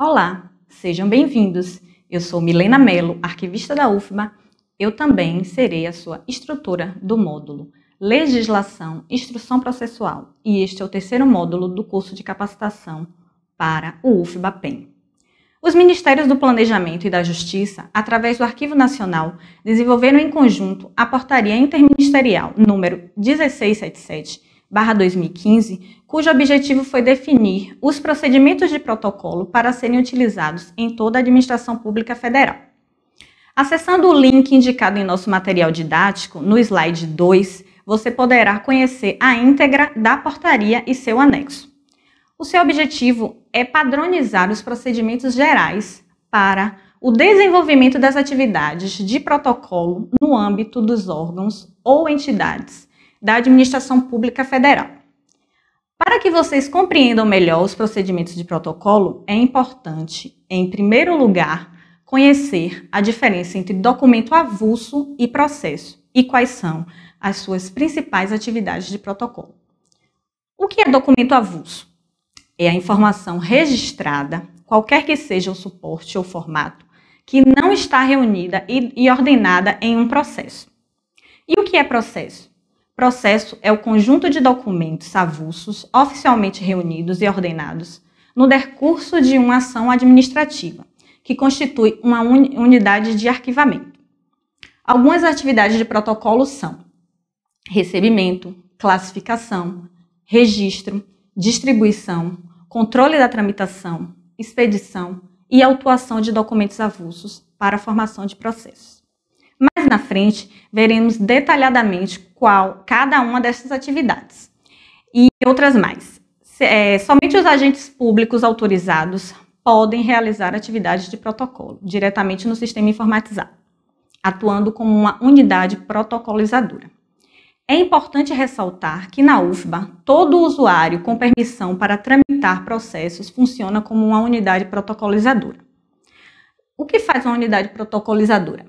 Olá, sejam bem-vindos. Eu sou Milena Mello, arquivista da UFBA. Eu também serei a sua instrutora do módulo Legislação, Instrução Processual, e este é o terceiro módulo do curso de capacitação para o UFBA-PEN. Os Ministérios do Planejamento e da Justiça, através do Arquivo Nacional, desenvolveram em conjunto a Portaria Interministerial número 1677 2015, cujo objetivo foi definir os procedimentos de protocolo para serem utilizados em toda a administração pública federal. Acessando o link indicado em nosso material didático, no slide 2, você poderá conhecer a íntegra da portaria e seu anexo. O seu objetivo é padronizar os procedimentos gerais para o desenvolvimento das atividades de protocolo no âmbito dos órgãos ou entidades da Administração Pública Federal. Para que vocês compreendam melhor os procedimentos de protocolo, é importante, em primeiro lugar, conhecer a diferença entre documento avulso e processo e quais são as suas principais atividades de protocolo. O que é documento avulso? É a informação registrada, qualquer que seja o suporte ou formato, que não está reunida e, ordenada em um processo. E o que é processo? Processo é o conjunto de documentos avulsos oficialmente reunidos e ordenados no decurso de uma ação administrativa, que constitui uma unidade de arquivamento. Algumas atividades de protocolo são recebimento, classificação, registro, distribuição, controle da tramitação, expedição e autuação de documentos avulsos para a formação de processos. Mais na frente, veremos detalhadamente qual cada uma dessas atividades e outras mais. É, somente os agentes públicos autorizados podem realizar atividades de protocolo diretamente no sistema informatizado, atuando como uma unidade protocolizadora. É importante ressaltar que na UFBA, todo usuário com permissão para tramitar processos funciona como uma unidade protocolizadora. O que faz uma unidade protocolizadora?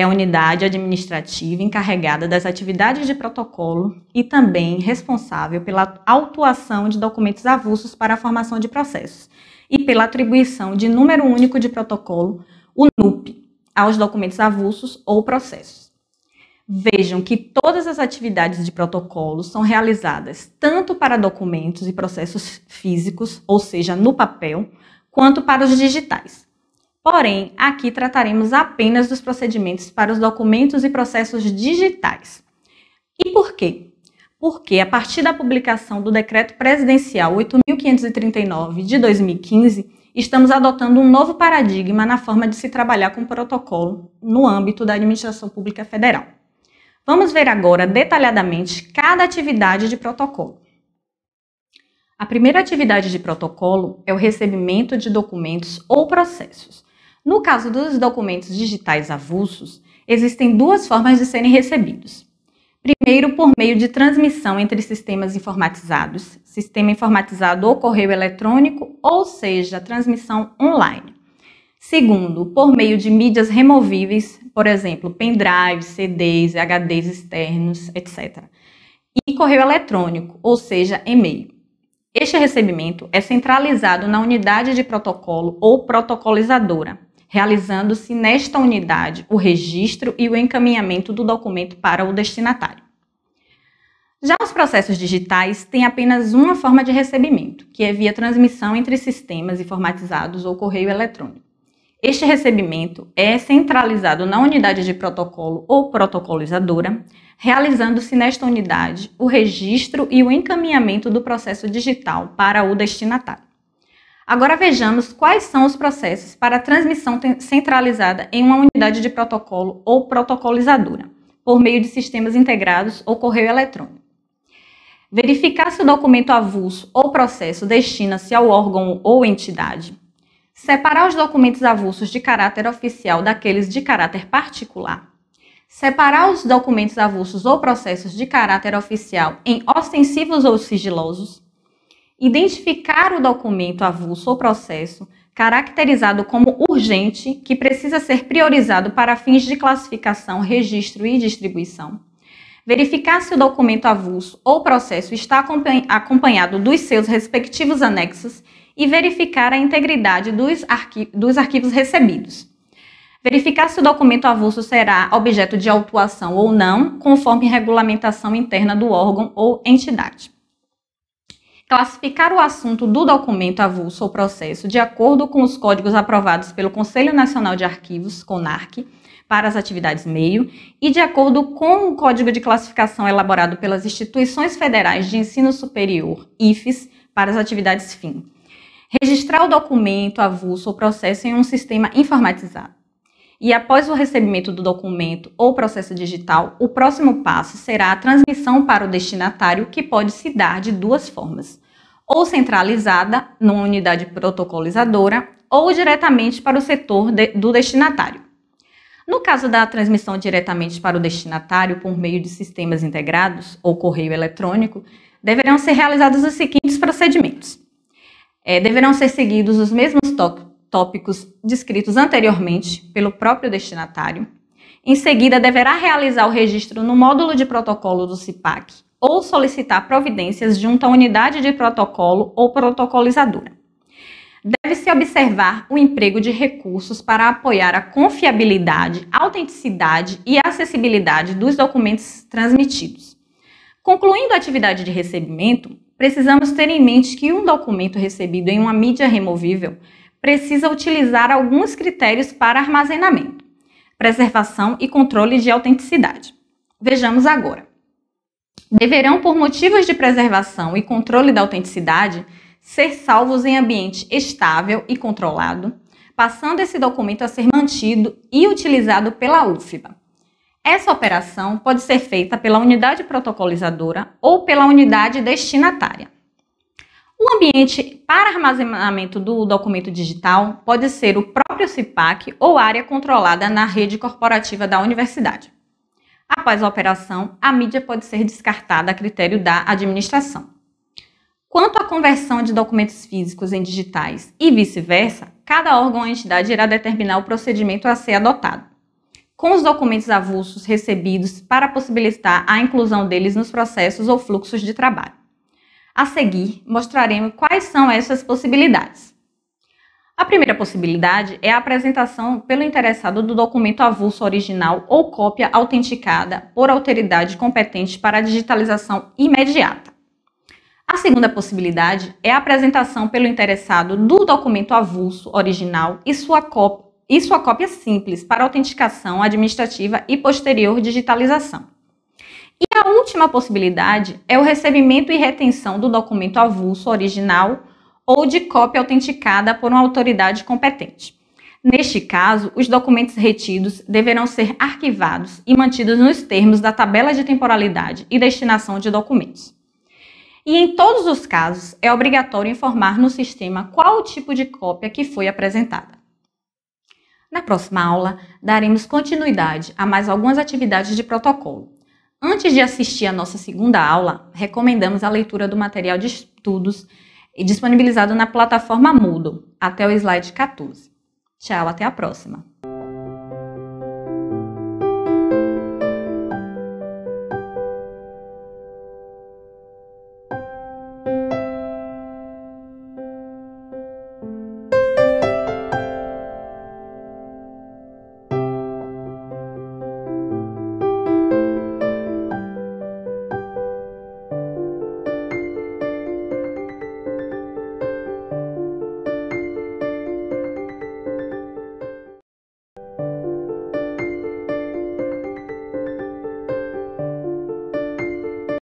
é a unidade administrativa encarregada das atividades de protocolo e também responsável pela autuação de documentos avulsos para a formação de processos e pela atribuição de número único de protocolo, o NUP, aos documentos avulsos ou processos. Vejam que todas as atividades de protocolo são realizadas tanto para documentos e processos físicos, ou seja, no papel, quanto para os digitais. Porém, aqui trataremos apenas dos procedimentos para os documentos e processos digitais. E por quê? Porque a partir da publicação do Decreto Presidencial 8.539 de 2015, estamos adotando um novo paradigma na forma de se trabalhar com protocolo no âmbito da Administração Pública Federal. Vamos ver agora detalhadamente cada atividade de protocolo. A primeira atividade de protocolo é o recebimento de documentos ou processos, no caso dos documentos digitais avulsos, existem duas formas de serem recebidos. Primeiro, por meio de transmissão entre sistemas informatizados, sistema informatizado ou correio eletrônico, ou seja, transmissão online. Segundo, por meio de mídias removíveis, por exemplo, pendrives, CDs, HDs externos, etc. E correio eletrônico, ou seja, e-mail. Este recebimento é centralizado na unidade de protocolo ou protocolizadora, realizando-se nesta unidade o registro e o encaminhamento do documento para o destinatário. Já os processos digitais têm apenas uma forma de recebimento, que é via transmissão entre sistemas informatizados ou correio eletrônico. Este recebimento é centralizado na unidade de protocolo ou protocolizadora, realizando-se nesta unidade o registro e o encaminhamento do processo digital para o destinatário. Agora vejamos quais são os processos para transmissão centralizada em uma unidade de protocolo ou protocolizadora, por meio de sistemas integrados ou correio eletrônico. Verificar se o documento avulso ou processo destina-se ao órgão ou entidade. Separar os documentos avulsos de caráter oficial daqueles de caráter particular. Separar os documentos avulsos ou processos de caráter oficial em ostensivos ou sigilosos identificar o documento avulso ou processo caracterizado como urgente que precisa ser priorizado para fins de classificação, registro e distribuição. Verificar se o documento avulso ou processo está acompanhado dos seus respectivos anexos e verificar a integridade dos, arqui dos arquivos recebidos. Verificar se o documento avulso será objeto de autuação ou não, conforme regulamentação interna do órgão ou entidade classificar o assunto do documento avulso ou processo de acordo com os códigos aprovados pelo Conselho Nacional de Arquivos, CONARC, para as atividades meio e de acordo com o código de classificação elaborado pelas instituições federais de ensino superior, IFES, para as atividades fim. Registrar o documento avulso ou processo em um sistema informatizado e após o recebimento do documento ou processo digital, o próximo passo será a transmissão para o destinatário, que pode se dar de duas formas: ou centralizada, numa unidade protocolizadora, ou diretamente para o setor de, do destinatário. No caso da transmissão diretamente para o destinatário por meio de sistemas integrados ou correio eletrônico, deverão ser realizados os seguintes procedimentos. É, deverão ser seguidos os mesmos toques tópicos descritos anteriormente pelo próprio destinatário. Em seguida, deverá realizar o registro no módulo de protocolo do CIPAC ou solicitar providências junto à unidade de protocolo ou protocolizadora. Deve-se observar o emprego de recursos para apoiar a confiabilidade, autenticidade e acessibilidade dos documentos transmitidos. Concluindo a atividade de recebimento, precisamos ter em mente que um documento recebido em uma mídia removível precisa utilizar alguns critérios para armazenamento, preservação e controle de autenticidade. Vejamos agora. Deverão, por motivos de preservação e controle da autenticidade, ser salvos em ambiente estável e controlado, passando esse documento a ser mantido e utilizado pela UFBA. Essa operação pode ser feita pela unidade protocolizadora ou pela unidade destinatária. O ambiente para armazenamento do documento digital pode ser o próprio CIPAC ou área controlada na rede corporativa da universidade. Após a operação, a mídia pode ser descartada a critério da administração. Quanto à conversão de documentos físicos em digitais e vice-versa, cada órgão ou entidade irá determinar o procedimento a ser adotado. Com os documentos avulsos recebidos para possibilitar a inclusão deles nos processos ou fluxos de trabalho. A seguir, mostraremos quais são essas possibilidades. A primeira possibilidade é a apresentação pelo interessado do documento avulso original ou cópia autenticada por autoridade competente para a digitalização imediata. A segunda possibilidade é a apresentação pelo interessado do documento avulso original e sua cópia, e sua cópia simples para autenticação administrativa e posterior digitalização. E a última possibilidade é o recebimento e retenção do documento avulso original ou de cópia autenticada por uma autoridade competente. Neste caso, os documentos retidos deverão ser arquivados e mantidos nos termos da tabela de temporalidade e destinação de documentos. E em todos os casos, é obrigatório informar no sistema qual o tipo de cópia que foi apresentada. Na próxima aula, daremos continuidade a mais algumas atividades de protocolo Antes de assistir à nossa segunda aula, recomendamos a leitura do material de estudos disponibilizado na plataforma Moodle, até o slide 14. Tchau, até a próxima!